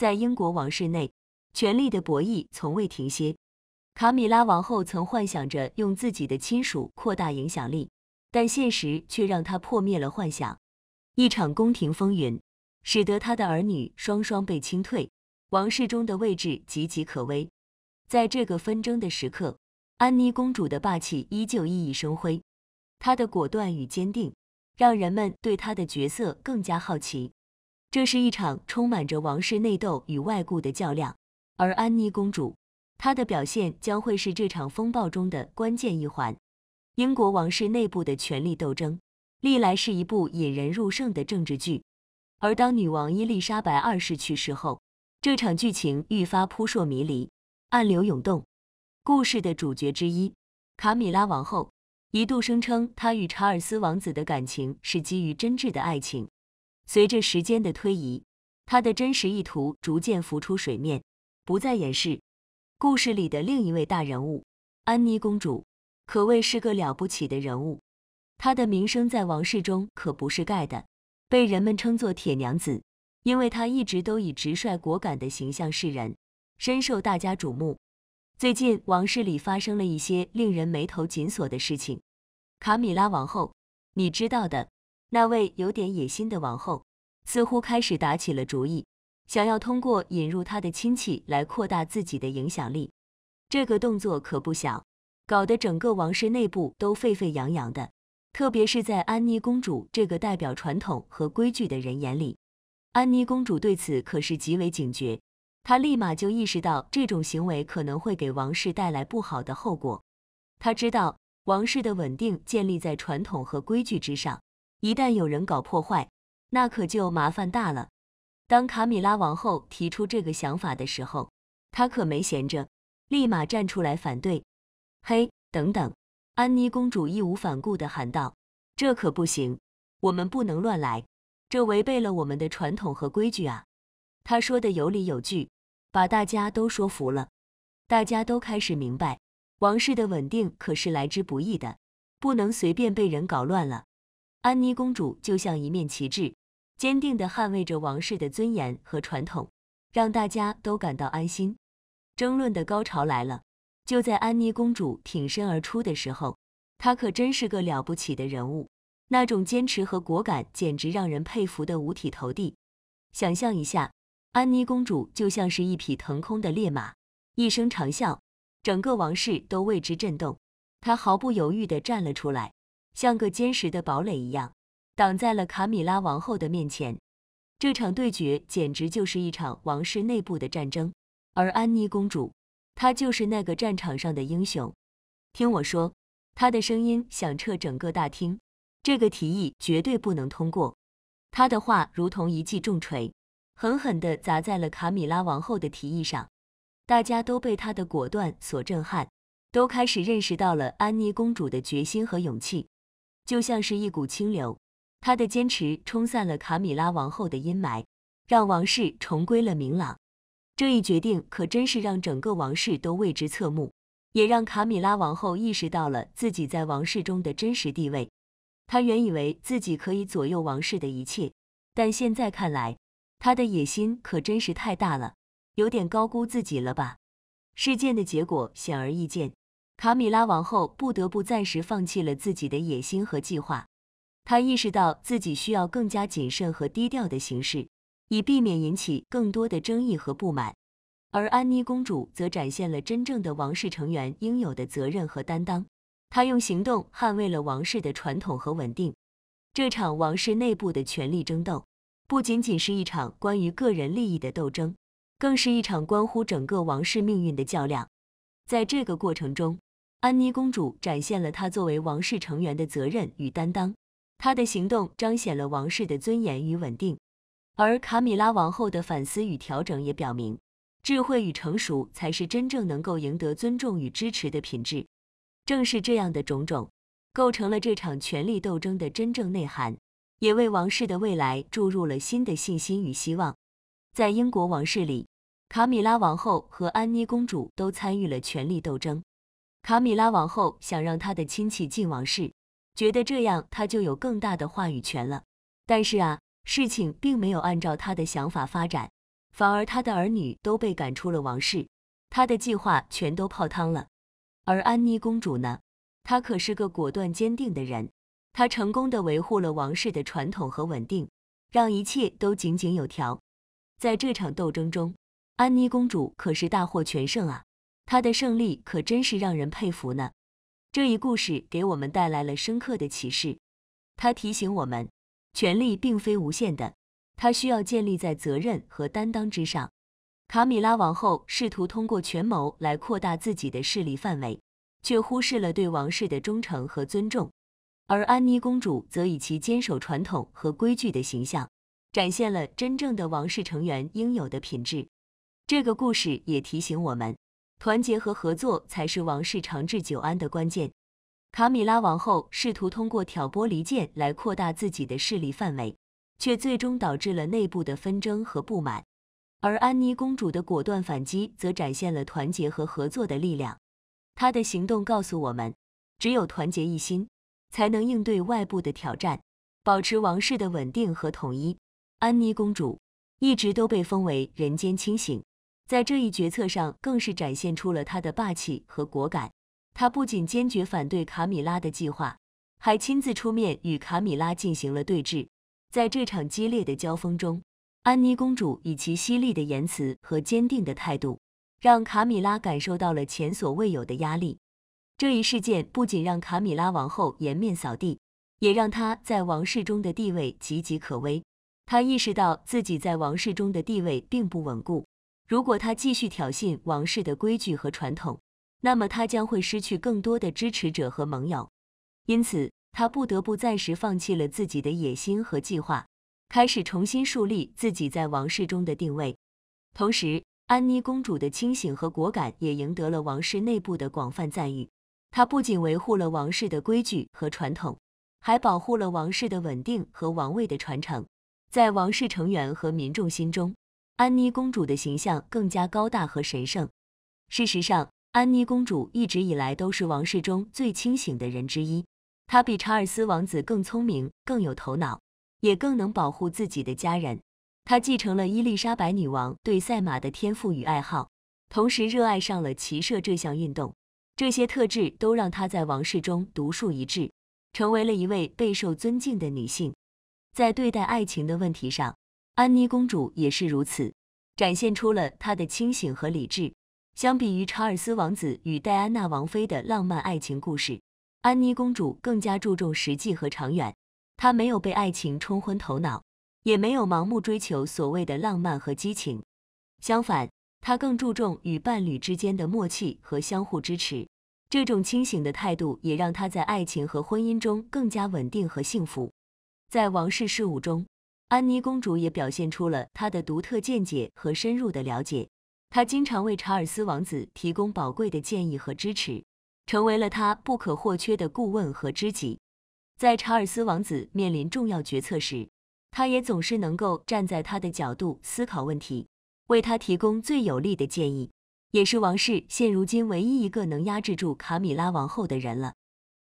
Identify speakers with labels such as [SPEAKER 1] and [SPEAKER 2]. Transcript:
[SPEAKER 1] 在英国王室内，权力的博弈从未停歇。卡米拉王后曾幻想着用自己的亲属扩大影响力，但现实却让她破灭了幻想。一场宫廷风云，使得她的儿女双双被清退，王室中的位置岌岌可危。在这个纷争的时刻，安妮公主的霸气依旧熠熠生辉，她的果断与坚定，让人们对她的角色更加好奇。这是一场充满着王室内斗与外顾的较量，而安妮公主，她的表现将会是这场风暴中的关键一环。英国王室内部的权力斗争，历来是一部引人入胜的政治剧。而当女王伊丽莎白二世去世后，这场剧情愈发扑朔迷离，暗流涌动。故事的主角之一，卡米拉王后，一度声称她与查尔斯王子的感情是基于真挚的爱情。随着时间的推移，他的真实意图逐渐浮出水面，不再掩饰。故事里的另一位大人物，安妮公主，可谓是个了不起的人物。她的名声在王室中可不是盖的，被人们称作“铁娘子”，因为她一直都以直率果敢的形象示人，深受大家瞩目。最近，王室里发生了一些令人眉头紧锁的事情。卡米拉王后，你知道的，那位有点野心的王后。似乎开始打起了主意，想要通过引入他的亲戚来扩大自己的影响力。这个动作可不小，搞得整个王室内部都沸沸扬扬的。特别是在安妮公主这个代表传统和规矩的人眼里，安妮公主对此可是极为警觉。她立马就意识到这种行为可能会给王室带来不好的后果。她知道王室的稳定建立在传统和规矩之上，一旦有人搞破坏。那可就麻烦大了。当卡米拉王后提出这个想法的时候，她可没闲着，立马站出来反对。嘿，等等！安妮公主义无反顾地喊道：“这可不行，我们不能乱来，这违背了我们的传统和规矩啊！”她说的有理有据，把大家都说服了。大家都开始明白，王室的稳定可是来之不易的，不能随便被人搞乱了。安妮公主就像一面旗帜。坚定地捍卫着王室的尊严和传统，让大家都感到安心。争论的高潮来了，就在安妮公主挺身而出的时候，她可真是个了不起的人物，那种坚持和果敢简直让人佩服的五体投地。想象一下，安妮公主就像是一匹腾空的烈马，一声长啸，整个王室都为之震动。她毫不犹豫地站了出来，像个坚实的堡垒一样。挡在了卡米拉王后的面前，这场对决简直就是一场王室内部的战争。而安妮公主，她就是那个战场上的英雄。听我说，她的声音响彻整个大厅。这个提议绝对不能通过。她的话如同一记重锤，狠狠地砸在了卡米拉王后的提议上。大家都被她的果断所震撼，都开始认识到了安妮公主的决心和勇气，就像是一股清流。他的坚持冲散了卡米拉王后的阴霾，让王室重归了明朗。这一决定可真是让整个王室都为之侧目，也让卡米拉王后意识到了自己在王室中的真实地位。她原以为自己可以左右王室的一切，但现在看来，她的野心可真是太大了，有点高估自己了吧？事件的结果显而易见，卡米拉王后不得不暂时放弃了自己的野心和计划。他意识到自己需要更加谨慎和低调的行事，以避免引起更多的争议和不满。而安妮公主则展现了真正的王室成员应有的责任和担当。她用行动捍卫了王室的传统和稳定。这场王室内部的权力争斗，不仅仅是一场关于个人利益的斗争，更是一场关乎整个王室命运的较量。在这个过程中，安妮公主展现了她作为王室成员的责任与担当。他的行动彰显了王室的尊严与稳定，而卡米拉王后的反思与调整也表明，智慧与成熟才是真正能够赢得尊重与支持的品质。正是这样的种种，构成了这场权力斗争的真正内涵，也为王室的未来注入了新的信心与希望。在英国王室里，卡米拉王后和安妮公主都参与了权力斗争。卡米拉王后想让她的亲戚进王室。觉得这样他就有更大的话语权了，但是啊，事情并没有按照他的想法发展，反而他的儿女都被赶出了王室，他的计划全都泡汤了。而安妮公主呢，她可是个果断坚定的人，她成功的维护了王室的传统和稳定，让一切都井井有条。在这场斗争中，安妮公主可是大获全胜啊，她的胜利可真是让人佩服呢。这一故事给我们带来了深刻的启示，它提醒我们，权力并非无限的，它需要建立在责任和担当之上。卡米拉王后试图通过权谋来扩大自己的势力范围，却忽视了对王室的忠诚和尊重；而安妮公主则以其坚守传统和规矩的形象，展现了真正的王室成员应有的品质。这个故事也提醒我们。团结和合作才是王室长治久安的关键。卡米拉王后试图通过挑拨离间来扩大自己的势力范围，却最终导致了内部的纷争和不满。而安妮公主的果断反击则展现了团结和合作的力量。她的行动告诉我们，只有团结一心，才能应对外部的挑战，保持王室的稳定和统一。安妮公主一直都被封为人间清醒。在这一决策上，更是展现出了他的霸气和果敢。他不仅坚决反对卡米拉的计划，还亲自出面与卡米拉进行了对峙。在这场激烈的交锋中，安妮公主以其犀利的言辞和坚定的态度，让卡米拉感受到了前所未有的压力。这一事件不仅让卡米拉王后颜面扫地，也让她在王室中的地位岌岌可危。她意识到自己在王室中的地位并不稳固。如果他继续挑衅王室的规矩和传统，那么他将会失去更多的支持者和盟友。因此，他不得不暂时放弃了自己的野心和计划，开始重新树立自己在王室中的定位。同时，安妮公主的清醒和果敢也赢得了王室内部的广泛赞誉。她不仅维护了王室的规矩和传统，还保护了王室的稳定和王位的传承，在王室成员和民众心中。安妮公主的形象更加高大和神圣。事实上，安妮公主一直以来都是王室中最清醒的人之一。她比查尔斯王子更聪明、更有头脑，也更能保护自己的家人。她继承了伊丽莎白女王对赛马的天赋与爱好，同时热爱上了骑射这项运动。这些特质都让她在王室中独树一帜，成为了一位备受尊敬的女性。在对待爱情的问题上，安妮公主也是如此，展现出了她的清醒和理智。相比于查尔斯王子与戴安娜王妃的浪漫爱情故事，安妮公主更加注重实际和长远。她没有被爱情冲昏头脑，也没有盲目追求所谓的浪漫和激情。相反，她更注重与伴侣之间的默契和相互支持。这种清醒的态度也让她在爱情和婚姻中更加稳定和幸福。在王室事务中。安妮公主也表现出了她的独特见解和深入的了解，她经常为查尔斯王子提供宝贵的建议和支持，成为了他不可或缺的顾问和知己。在查尔斯王子面临重要决策时，他也总是能够站在他的角度思考问题，为他提供最有力的建议，也是王室现如今唯一一个能压制住卡米拉王后的人了。